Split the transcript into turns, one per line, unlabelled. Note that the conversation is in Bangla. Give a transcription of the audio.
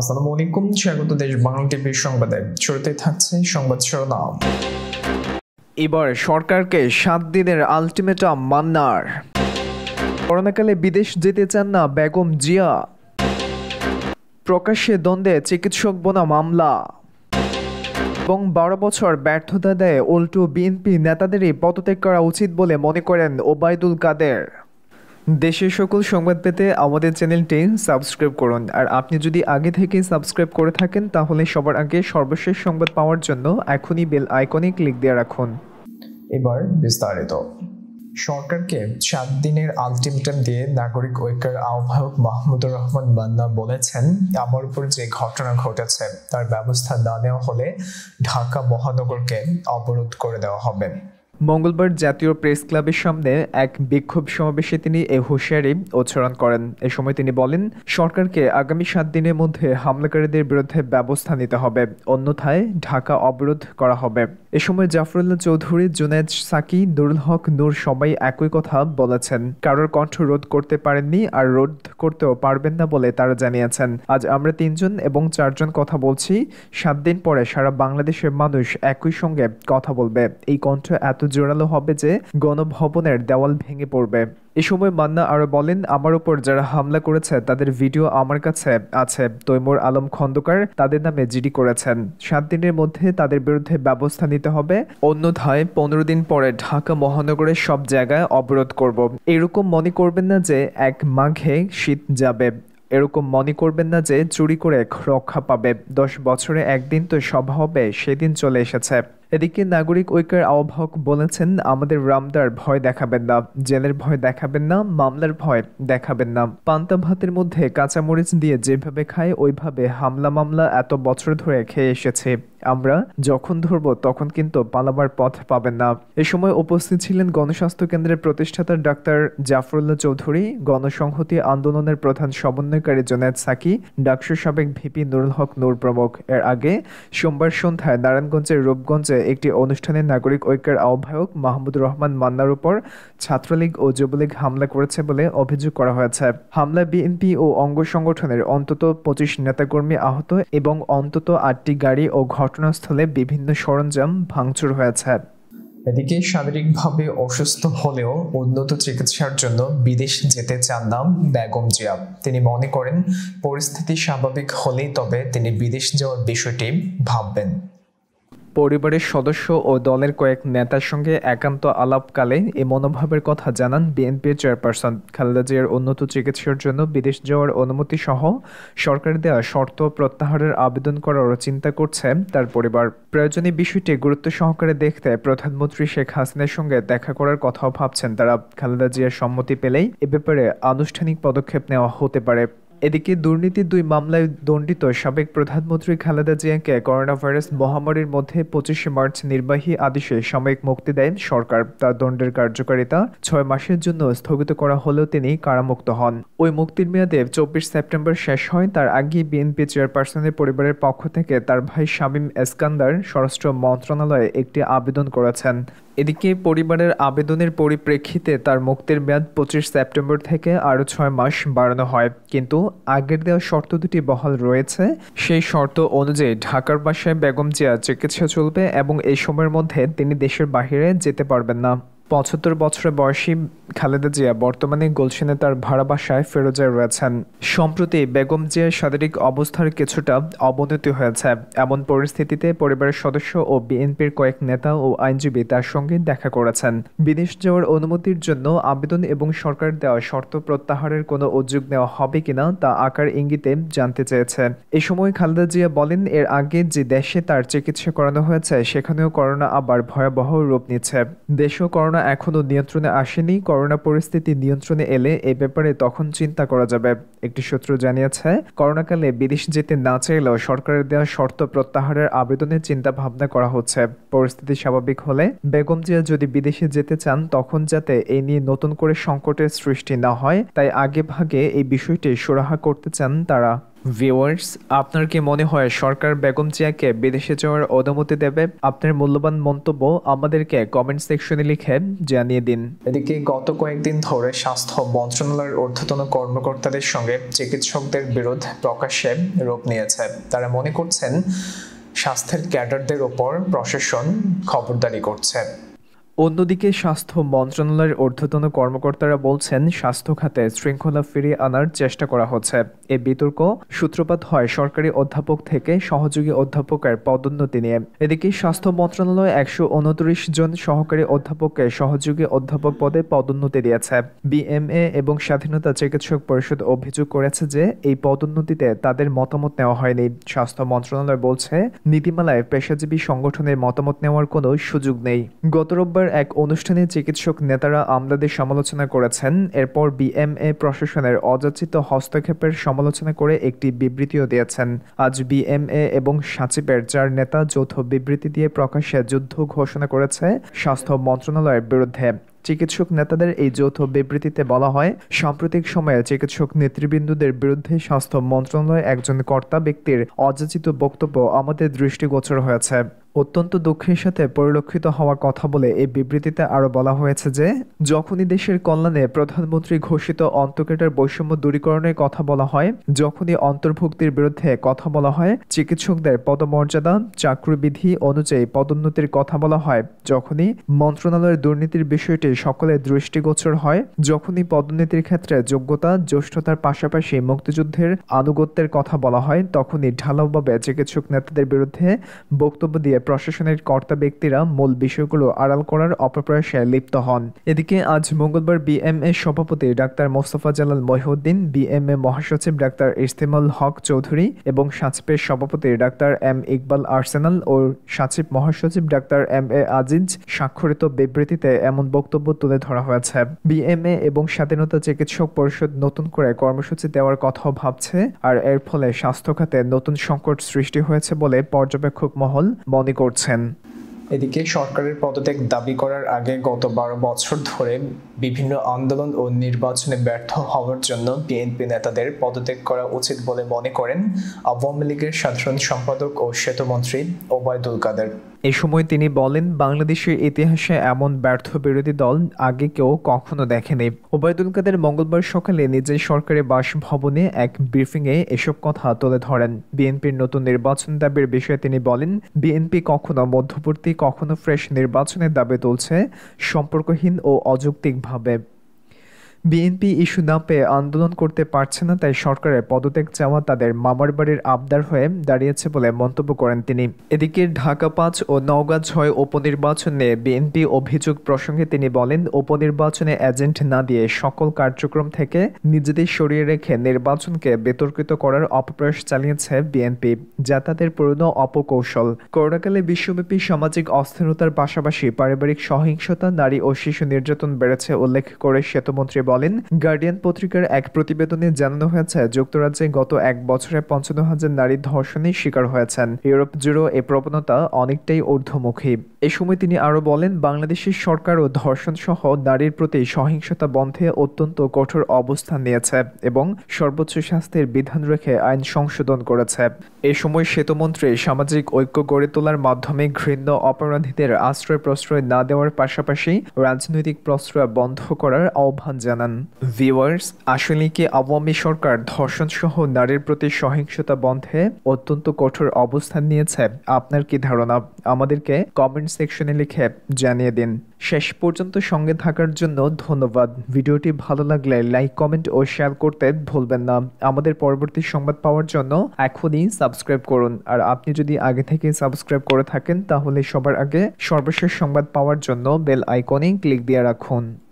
আসসালামু আলাইকুম স্বাগত দেশ বাংলা টিভির সংবাদে শুরুতে থাকছে সংবাদ শিরোনাম এবার সরকারকে সাত দিনের আলটিমেটাম মান্নার করোনাকালে বিদেশ যেতে চান না বেগম জিয়া প্রকাশ্যে দ্বন্দ্বে চিকিৎসক বোনা মামলা এবং বারো বছর ব্যর্থতা দেয় উল্টো বিএনপি নেতাদেরই পদত্যাগ করা উচিত বলে মনে করেন ওবায়দুল কাদের দেশের সকল সংবাদ পেতে আমাদের চ্যানেলটি সাবস্ক্রাইব করুন আর আপনি যদি আগে থেকে সাবস্ক্রাইব করে থাকেন তাহলে সবার আগে সর্বশেষ সংবাদ পাওয়ার জন্য এখনই বেল আইকনে ক্লিক দিয়ে রাখুন এবার বিস্তারিত সরকারকে সাত দিনের আলটিমেটাম দিয়ে নাগরিক ঐক্যের আহ্বায়ক মাহমুদুর রহমান বান্না বলেছেন আমার উপর যে ঘটনা ঘটেছে তার ব্যবস্থা না নেওয়া হলে ঢাকা মহানগরকে অবরোধ করে দেওয়া হবে মঙ্গলবার জাতীয় প্রেস ক্লাবের সামনে এক বিক্ষোভ সমাবেশে তিনি এ হুঁশিয়ারি উচ্চারণ করেন এ সময় তিনি বলেন সরকারকে আগামী সাত দিনের মধ্যে হামলাকারীদের বিরুদ্ধে ব্যবস্থা নিতে হবে অন্যথায় ঢাকা অবরোধ করা হবে এ সময় জাফরুল্লাহ চৌধুরী জুনেদ সাকি নুরুল হক নূর সবাই একই কথা বলেছেন কারোর কণ্ঠ রোধ করতে পারেননি আর রোধ করতেও পারবেন না বলে তারা জানিয়েছেন আজ আমরা তিনজন এবং চারজন কথা বলছি সাত দিন পরে সারা বাংলাদেশের মানুষ একই সঙ্গে কথা বলবে এই কণ্ঠ এত জোরালো হবে যে গণভবনের দেওয়াল ভেঙে পড়বে এ সময় মান্না আরো বলেন আমার উপর যারা হামলা করেছে তাদের ভিডিও আমার কাছে আছে তৈমুর আলম খন্দকার তাদের নামে জিডি করেছেন সাত দিনের মধ্যে তাদের বিরুদ্ধে ব্যবস্থা নিতে হবে অন্যথায় পনেরো দিন পরে ঢাকা মহানগরের সব জায়গায় অবরোধ করব এরকম মনে করবেন না যে এক মাঘে শীত যাবে এরকম মনে করবেন না যে চুরি করে রক্ষা পাবে দশ বছরে একদিন তো সভা হবে সেদিন চলে এসেছে এদিকে নাগরিক ঐক্যের আহ্বায়ক বলেছেন আমাদের রামদার ভয় দেখাবেন না জেলের ভয় দেখাবেন না মামলার ভয় দেখাবেন না পান্তা ভাতের মধ্যে কাঁচামরিচ দিয়ে যেভাবে খায় ওইভাবে হামলা মামলা এত বছর ধরে খেয়ে এসেছে আমরা যখন ধরব তখন কিন্তু পালাবার পথ পাবেন না এ সময় উপস্থিত ছিলেন গণস্বাস্থ্য কেন্দ্রের প্রতিষ্ঠাতা ডাক্তার জাফরুল্লাহ চৌধুরী গণসংহতি আন্দোলনের প্রধান সমন্বয়কারী জোনায়দ সাকি ডাকসু সাবেক ভিপি নুরুল হক নূর প্রমুখ এর আগে সোমবার সন্ধ্যায় নারায়ণগঞ্জের রূপগঞ্জে একটি অনুষ্ঠানে নাগরিক ঐক্যের আহ্বায়ক মাহমুদুর রহমান মান্নার উপর ছাত্রলীগ ও যুবলীগ হামলা করেছে বলে অভিযোগ করা হয়েছে হামলা বিএনপি ও অঙ্গ সংগঠনের অন্তত পঁচিশ নেতাকর্মী আহত এবং অন্তত আটটি গাড়ি ও ঘট ঘটনাস্থলে বিভিন্ন সরঞ্জাম ভাঙচুর হয়েছে এদিকে শারীরিকভাবে অসুস্থ হলেও উন্নত চিকিৎসার জন্য বিদেশ যেতে চান না বেগম জিয়া তিনি মনে করেন পরিস্থিতি স্বাভাবিক হলেই তবে তিনি বিদেশ যাওয়ার বিষয়টি ভাববেন পরিবারের সদস্য ও দলের কয়েক নেতার সঙ্গে একান্ত আলাপকালে এ মনোভাবের কথা জানান বিএনপির চেয়ারপারসন খালেদা জিয়ার উন্নত চিকিৎসার জন্য বিদেশ যাওয়ার অনুমতি সহ সরকার দেওয়া শর্ত প্রত্যাহারের আবেদন করারও চিন্তা করছে তার পরিবার প্রয়োজনীয় বিষয়টি গুরুত্ব সহকারে দেখতে প্রধানমন্ত্রী শেখ হাসিনার সঙ্গে দেখা করার কথাও ভাবছেন তারা খালেদা জিয়ার সম্মতি পেলেই এ ব্যাপারে আনুষ্ঠানিক পদক্ষেপ নেওয়া হতে পারে এদিকে দুর্নীতির দুই মামলায় দণ্ডিত সাবেক প্রধানমন্ত্রী খালেদা জিয়াকে করোনাভাইরাস মহামারীর মধ্যে পঁচিশে মার্চ নির্বাহী আদেশে সাময়িক মুক্তি দেন সরকার তার দণ্ডের কার্যকারিতা ছয় মাসের জন্য স্থগিত করা হলেও তিনি কারামুক্ত হন ওই মুক্তির মেয়াদে চব্বিশ সেপ্টেম্বর শেষ হয় তার আগে বিএনপি চেয়ারপারসনের পরিবারের পক্ষ থেকে তার ভাই শামীম এসকান্দার স্বরাষ্ট্র মন্ত্রণালয়ে একটি আবেদন করেছেন এদিকে পরিবারের আবেদনের পরিপ্রেক্ষিতে তার মুক্তির মেয়াদ পঁচিশ সেপ্টেম্বর থেকে আরও ছয় মাস বাড়ানো হয় কিন্তু আগের দেওয়া শর্ত দুটি বহাল রয়েছে সেই শর্ত অনুযায়ী ঢাকার বাসায় বেগম জিয়া চিকিৎসা চলবে এবং এই সময়ের মধ্যে তিনি দেশের বাহিরে যেতে পারবেন না পঁচাত্তর বছর বয়সী খালেদা জিয়া বর্তমানে গোলশেনে তার ভাড়া বাসায় ফেরোজায় রয়েছেন সম্প্রতি বেগম জিয়ার শারীরিক অবস্থার কিছুটা অবনতি হয়েছে এমন পরিস্থিতিতে পরিবারের সদস্য ও বিএনপির কয়েক নেতা ও আইনজীবী তার সঙ্গে দেখা করেছেন বিদেশ যাওয়ার অনুমতির জন্য আবেদন এবং সরকার দেওয়া শর্ত প্রত্যাহারের কোনো উদ্যোগ নেওয়া হবে কিনা তা আকার ইঙ্গিতে জানতে চেয়েছে এ সময় খালেদা জিয়া বলেন এর আগে যে দেশে তার চিকিৎসা করানো হয়েছে সেখানেও করোনা আবার ভয়াবহ রূপ নিচ্ছে দেশেও করোনা এখনও নিয়ন্ত্রণে আসেনি করোনা পরিস্থিতি নিয়ন্ত্রণে এলে এ ব্যাপারে তখন চিন্তা করা যাবে একটি সূত্র জানিয়েছে করোনাকালে বিদেশ যেতে না চাইলেও সরকারের দেওয়া শর্ত প্রত্যাহারের আবেদনের চিন্তা ভাবনা করা হচ্ছে পরিস্থিতি স্বাভাবিক হলে বেগম জিয়া যদি বিদেশে যেতে চান তখন যাতে এই নিয়ে নতুন করে সংকটের সৃষ্টি না হয় তাই আগে ভাগে এই বিষয়টি সুরাহা করতে চান তারা ভিউয়ার্স আপনার কি মনে হয় সরকার বেগম জিয়াকে বিদেশে যাওয়ার অনুমতি দেবে আপনার মূল্যবান মন্তব্য আমাদেরকে কমেন্ট সেকশনে লিখে জানিয়ে দিন এদিকে গত কয়েকদিন ধরে স্বাস্থ্য মন্ত্রণালয়ের ঊর্ধ্বতন কর্মকর্তাদের সঙ্গে চিকিৎসকদের বিরোধ প্রকাশ্যে রূপ নিয়েছে তারা মনে করছেন স্বাস্থ্যের ক্যাডারদের ওপর প্রশাসন খবরদারি করছে অন্যদিকে স্বাস্থ্য মন্ত্রণালয়ের ঊর্ধ্বতন কর্মকর্তারা বলছেন স্বাস্থ্য খাতে শৃঙ্খলা ফিরিয়ে আনার চেষ্টা করা হচ্ছে এ বিতর্ক সূত্রপাত হয় সরকারি অধ্যাপক থেকে সহযোগী অধ্যাপকের পদোন্নতি নিয়ে এদিকে স্বাস্থ্য মন্ত্রণালয় একশো উনত্রিশ জন সহকারী অধ্যাপককে সহযোগী অধ্যাপক পদে পদোন্নতি দিয়েছে বিএমএ এবং স্বাধীনতা চিকিৎসক পরিষদ অভিযোগ করেছে যে এই পদোন্নতিতে তাদের মতামত নেওয়া হয়নি স্বাস্থ্য মন্ত্রণালয় বলছে নীতিমালায় পেশাজীবী সংগঠনের মতামত নেওয়ার কোনো সুযোগ নেই গত রোববার বৃহস্পতিবার এক অনুষ্ঠানে চিকিৎসক নেতারা আমলাদের সমালোচনা করেছেন এরপর বিএমএ প্রশাসনের অযাচিত হস্তক্ষেপের সমালোচনা করে একটি বিবৃতিও দিয়েছেন আজ বিএমএ এবং সাচিপের চার নেতা যৌথ বিবৃতি দিয়ে প্রকাশ্যে যুদ্ধ ঘোষণা করেছে স্বাস্থ্য মন্ত্রণালয়ের বিরুদ্ধে চিকিৎসক নেতাদের এই যৌথ বিবৃতিতে বলা হয় সাম্প্রতিক সময়ে চিকিৎসক নেতৃবৃন্দদের বিরুদ্ধে স্বাস্থ্য মন্ত্রণালয় একজন কর্তা ব্যক্তির অযাচিত বক্তব্য আমাদের দৃষ্টিগোচর হয়েছে অত্যন্ত দুঃখের সাথে পরিলক্ষিত হওয়ার কথা বলে এই বিবৃতিতে আরও বলা হয়েছে যে যখনই দেশের কল্যাণে প্রধানমন্ত্রী ঘোষিত অন্তকেটার বৈষম্য দূরীকরণের কথা বলা হয় যখনই অন্তর্ভুক্তির বিরুদ্ধে কথা বলা হয় চিকিৎসকদের পদমর্যাদা চাকরিবিধি অনুযায়ী পদোন্নতির কথা বলা হয় যখনই মন্ত্রণালয়ের দুর্নীতির বিষয়টি সকলের দৃষ্টিগোচর হয় যখনই পদোন্নতির ক্ষেত্রে যোগ্যতা জ্যেষ্ঠতার পাশাপাশি মুক্তিযুদ্ধের আনুগত্যের কথা বলা হয় তখনই ঢালাওভাবে চিকিৎসক নেতাদের বিরুদ্ধে বক্তব্য দিয়ে প্রশাসনের কর্তা ব্যক্তিরা মূল বিষয়গুলো আড়াল করার অপপ্রয়াসে লিপ্ত হন এদিকে আজ মঙ্গলবার বিএমএ সভাপতি ডাক্তার মোস্তফা জালাল মহিউদ্দিন বিএমএ মহাসচিব ডাক্তার ইস্তেমাল হক চৌধুরী এবং সাঁচিপের সভাপতি ডাক্তার এম ইকবাল আর্সেনাল ও সাচিব মহাসচিব ডাক্তার এম এ আজিজ স্বাক্ষরিত বিবৃতিতে এমন বক্তব্য তুলে ধরা হয়েছে বিএমএ এবং স্বাধীনতা চিকিৎসক পরিষদ নতুন করে কর্মসূচি দেওয়ার কথাও ভাবছে আর এর ফলে স্বাস্থ্য খাতে নতুন সংকট সৃষ্টি হয়েছে বলে পর্যবেক্ষক মহল মনে করছেন এদিকে সরকারের পদত্যাগ দাবি করার আগে গত বারো বছর ধরে বিভিন্ন আন্দোলন ও নির্বাচনে ব্যর্থ হওয়ার জন্য বিএনপি নেতাদের পদত্যাগ করা উচিত বলে মনে করেন আওয়ামী লীগের সাধারণ সম্পাদক ও সেতুমন্ত্রী ওবায়দুল কাদের এ সময় তিনি বলেন বাংলাদেশের ইতিহাসে এমন ব্যর্থ বিরোধী দল আগে কেউ কখনো দেখেনি ওবায়দুল কাদের মঙ্গলবার সকালে নিজের সরকারি বাসভবনে এক ব্রিফিংয়ে এসব কথা তুলে ধরেন বিএনপির নতুন নির্বাচন দাবির বিষয়ে তিনি বলেন বিএনপি কখনো মধ্যবর্তী কখনো ফ্রেশ নির্বাচনের দাবি তুলছে সম্পর্কহীন ও অযৌক্তিকভাবে বিএনপি ইস্যু না পেয়ে আন্দোলন করতে পারছে না তাই সরকারের পদত্যাগ চাওয়া তাদের মামার বাড়ির আবদার হয়ে দাঁড়িয়েছে বলে মন্তব্য করেন তিনি এদিকে ঢাকা পাঁচ ও নওগাঁ ছয় উপনির্বাচনে বিএনপি অভিযোগ প্রসঙ্গে তিনি বলেন উপনির্বাচনে এজেন্ট না দিয়ে সকল কার্যক্রম থেকে নিজেদের সরিয়ে রেখে নির্বাচনকে বিতর্কিত করার অপপ্রয়াস চালিয়েছে বিএনপি যা তাদের পুরনো অপকৌশল করোনাকালে বিশ্বব্যাপী সামাজিক অস্থিরতার পাশাপাশি পারিবারিক সহিংসতা নারী ও শিশু নির্যাতন বেড়েছে উল্লেখ করে সেতুমন্ত্রী বলেন বলেন গার্ডিয়ান পত্রিকার এক প্রতিবেদনে জানানো হয়েছে যুক্তরাজ্যে গত এক বছরে পঞ্চান্ন হাজার নারী ধর্ষণের শিকার হয়েছেন ইউরোপ জুড়ে এ প্রবণতা অনেকটাই ঊর্ধ্বমুখী এ সময় তিনি আরও বলেন বাংলাদেশের সরকারও সহ নারীর প্রতি সহিংসতা বন্ধে অত্যন্ত কঠোর অবস্থান নিয়েছে এবং সর্বোচ্চ শাস্তির বিধান রেখে আইন সংশোধন করেছে এ সময় সেতুমন্ত্রী সামাজিক ঐক্য গড়ে তোলার মাধ্যমে ঘৃণ্য অপরাধীদের আশ্রয় প্রশ্রয় না দেওয়ার পাশাপাশি রাজনৈতিক প্রশ্রয় বন্ধ করার আহ্বান জানান ভিওয়ার্স আসলে কি আওয়ামী সরকার ধর্ষণ সহ নারীর প্রতি সহিংসতা বন্ধে অত্যন্ত কঠোর অবস্থান নিয়েছে আপনার কি ধারণা আমাদেরকে কমেন্টস সেকশনে লিখে জানিয়ে দিন শেষ পর্যন্ত সঙ্গে থাকার জন্য ধন্যবাদ ভিডিওটি ভালো লাগলে লাইক কমেন্ট ও শেয়ার করতে ভুলবেন না আমাদের পরবর্তী সংবাদ পাওয়ার জন্য এখনই সাবস্ক্রাইব করুন আর আপনি যদি আগে থেকে সাবস্ক্রাইব করে থাকেন তাহলে সবার আগে সর্বশেষ সংবাদ পাওয়ার জন্য বেল আইকনে ক্লিক দিয়ে রাখুন